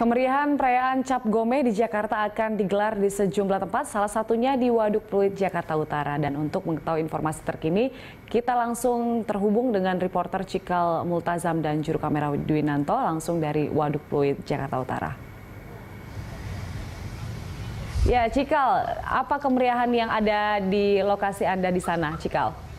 Kemeriahan perayaan Cap Gome di Jakarta akan digelar di sejumlah tempat, salah satunya di Waduk Pluit, Jakarta Utara. Dan untuk mengetahui informasi terkini, kita langsung terhubung dengan reporter Cikal Multazam dan juru kamera Dwinanto langsung dari Waduk Pluit, Jakarta Utara. Ya, Cikal, apa kemeriahan yang ada di lokasi Anda di sana, Cikal?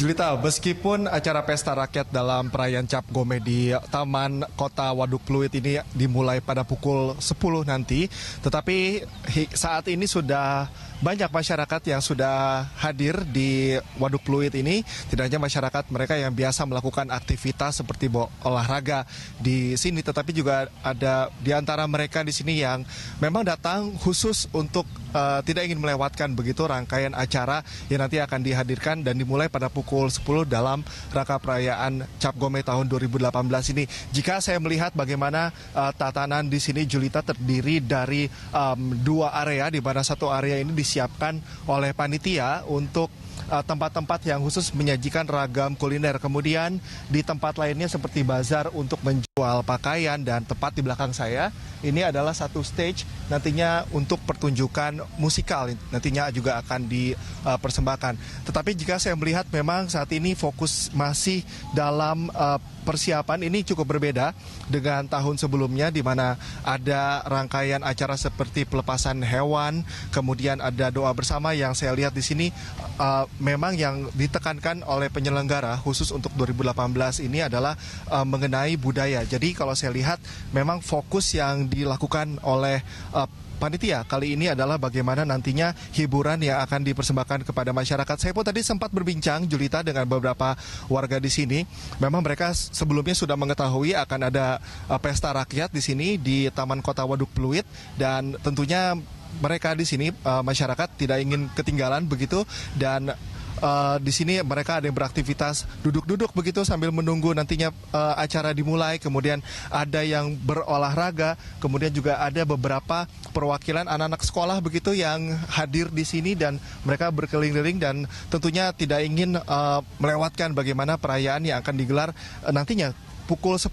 Julita, meskipun acara pesta rakyat dalam perayaan Cap Gome di Taman Kota Waduk Pluit ini dimulai pada pukul 10 nanti, tetapi saat ini sudah banyak masyarakat yang sudah hadir di Waduk Pluit ini, tidak hanya masyarakat mereka yang biasa melakukan aktivitas seperti olahraga di sini, tetapi juga ada di antara mereka di sini yang memang datang khusus untuk uh, tidak ingin melewatkan begitu rangkaian acara yang nanti akan dihadirkan dan dimulai pada pukul 10 dalam rangka perayaan Cap Gome tahun 2018 ini. Jika saya melihat bagaimana uh, tatanan di sini Julita terdiri dari um, dua area di mana satu area ini disiapkan oleh panitia untuk eh, tempat-tempat uh, yang khusus menyajikan ragam kuliner. Kemudian di tempat lainnya seperti bazar untuk menjual soal pakaian dan tepat di belakang saya ini adalah satu stage nantinya untuk pertunjukan musikal nantinya juga akan dipersembahkan. Tetapi jika saya melihat memang saat ini fokus masih dalam eh, persiapan ini cukup berbeda dengan tahun sebelumnya di mana ada rangkaian acara seperti pelepasan hewan, kemudian ada doa bersama yang saya lihat di sini eh, memang yang ditekankan oleh penyelenggara khusus untuk 2018 ini adalah eh, mengenai budaya. Jadi kalau saya lihat memang fokus yang dilakukan oleh uh, panitia kali ini adalah bagaimana nantinya hiburan yang akan dipersembahkan kepada masyarakat. Saya pun tadi sempat berbincang Julita dengan beberapa warga di sini. Memang mereka sebelumnya sudah mengetahui akan ada eh, pesta rakyat di sini di Taman Kota Waduk Pluit dan tentunya mereka di sini eh, masyarakat tidak ingin ketinggalan begitu dan uh, di sini mereka ada yang beraktivitas duduk-duduk begitu sambil menunggu nantinya uh, acara dimulai. Kemudian ada yang berolahraga, kemudian juga ada beberapa perwakilan anak-anak sekolah begitu yang hadir di sini dan mereka berkeliling-keliling dan tentunya tidak ingin uh, melewatkan bagaimana perayaan yang akan digelar uh, nantinya pukul 10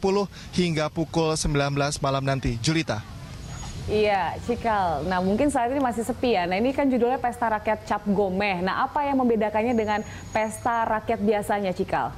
hingga pukul 19 malam nanti. Julita. Iya, Cikal. Nah, mungkin saat ini masih sepi ya. Nah, ini kan judulnya Pesta Rakyat Cap Gomeh. Nah, apa yang membedakannya dengan pesta rakyat biasanya, Cikal?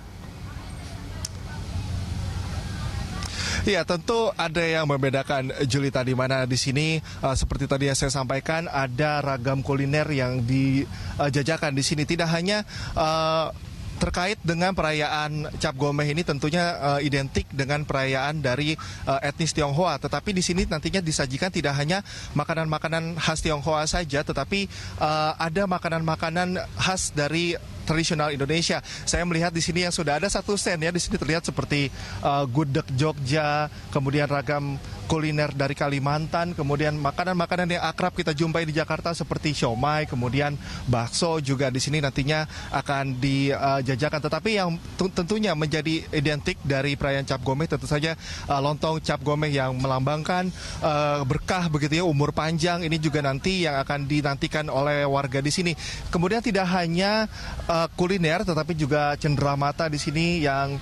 Ya tentu ada yang membedakan Juli Tadi. mana di sini uh, seperti tadi yang saya sampaikan ada ragam kuliner yang dijajakan di sini tidak hanya uh, terkait dengan perayaan Cap Gomeh ini tentunya uh, identik dengan perayaan dari uh, etnis Tionghoa. Tetapi di sini nantinya disajikan tidak hanya makanan-makanan khas Tionghoa saja, tetapi uh, ada makanan-makanan khas dari tradisional Indonesia. Saya melihat di sini yang sudah ada satu stand ya, di sini terlihat seperti uh, gudeg Jogja, kemudian ragam kuliner dari Kalimantan, kemudian makanan-makanan yang akrab kita jumpai di Jakarta seperti siomay, kemudian bakso juga di sini nantinya akan dijajakan. Tetapi yang tentunya menjadi identik dari perayaan Cap Gomeh tentu saja eh, lontong Cap Gomeh yang melambangkan eh, berkah begitu ya, umur panjang ini juga nanti yang akan dinantikan oleh warga di sini. Kemudian tidak hanya eh, kuliner tetapi juga cenderamata di sini yang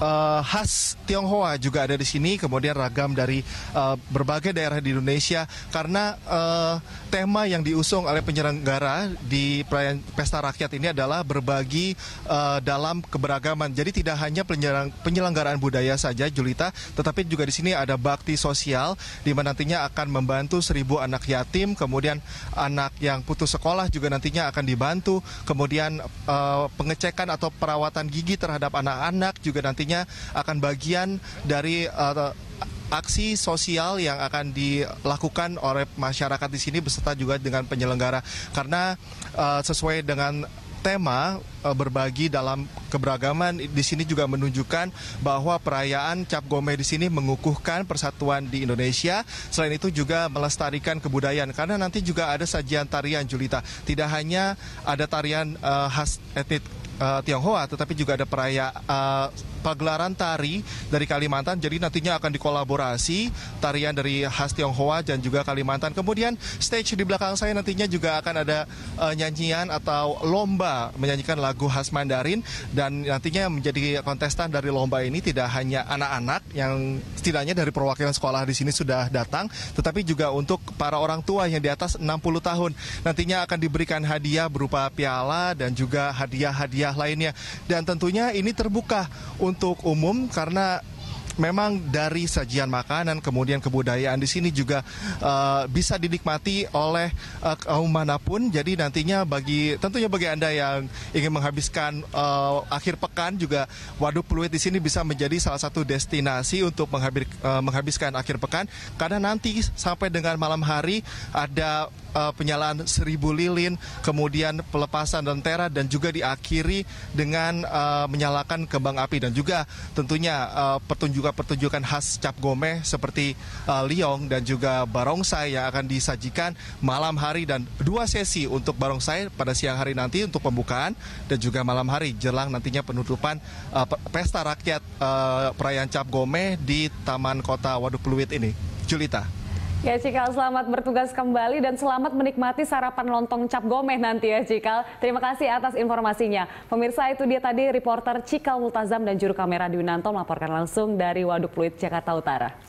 uh, khas Tionghoa juga ada di sini, kemudian ragam dari uh, berbagai daerah di Indonesia karena uh, tema yang diusung oleh penyelenggara di perayaan pesta rakyat ini adalah berbagi uh, dalam keberagaman. Jadi tidak hanya penyelenggaraan, budaya saja Julita, tetapi juga di sini ada bakti sosial di mana nantinya akan membantu seribu anak yatim, kemudian anak yang putus sekolah juga nantinya akan dibantu, kemudian uh, pengecekan atau perawatan gigi terhadap anak-anak juga nanti nantinya akan bagian dari uh, aksi sosial yang akan dilakukan oleh masyarakat di sini beserta juga dengan penyelenggara karena uh, sesuai dengan tema uh, berbagi dalam keberagaman di sini juga menunjukkan bahwa perayaan Cap Gome di sini mengukuhkan persatuan di Indonesia. Selain itu juga melestarikan kebudayaan karena nanti juga ada sajian tarian Julita. Tidak hanya ada tarian uh, khas etnik uh, Tionghoa, tetapi juga ada perayaan uh, eh, pagelaran tari dari Kalimantan. Jadi nantinya akan dikolaborasi tarian dari khas Tionghoa dan juga Kalimantan. Kemudian stage di belakang saya nantinya juga akan ada uh, nyanyian atau lomba menyanyikan lagu khas Mandarin dan dan nantinya menjadi kontestan dari lomba ini tidak hanya anak-anak yang setidaknya dari perwakilan sekolah di sini sudah datang, tetapi juga untuk para orang tua yang di atas 60 tahun. Nantinya akan diberikan hadiah berupa piala dan juga hadiah-hadiah lainnya. Dan tentunya ini terbuka untuk umum karena memang dari sajian makanan kemudian kebudayaan di sini juga uh, bisa dinikmati oleh uh, kaum manapun. Jadi nantinya bagi tentunya bagi Anda yang ingin menghabiskan uh, akhir pekan juga Waduk Pluit di sini bisa menjadi salah satu destinasi untuk menghabiskan akhir pekan karena nanti sampai dengan malam hari ada uh, penyalaan seribu lilin, kemudian pelepasan lentera dan juga diakhiri dengan uh, menyalakan kembang api dan juga tentunya eh, pertunjukan-pertunjukan khas Cap Gomeh seperti uh, liong dan juga barongsai yang akan disajikan malam hari dan dua sesi untuk barongsai pada siang hari nanti untuk pembukaan dan juga malam hari jelang nantinya penutupan uh, pesta rakyat uh, perayaan Cap Gomeh di Taman Kota Waduk Pluit ini. Julita. Ya Cikal, selamat bertugas kembali dan selamat menikmati sarapan lontong cap gomeh nanti ya Cikal. Terima kasih atas informasinya. Pemirsa itu dia tadi reporter Cikal Multazam dan juru kamera Dwi Nanto melaporkan langsung dari Waduk Pluit, Jakarta Utara.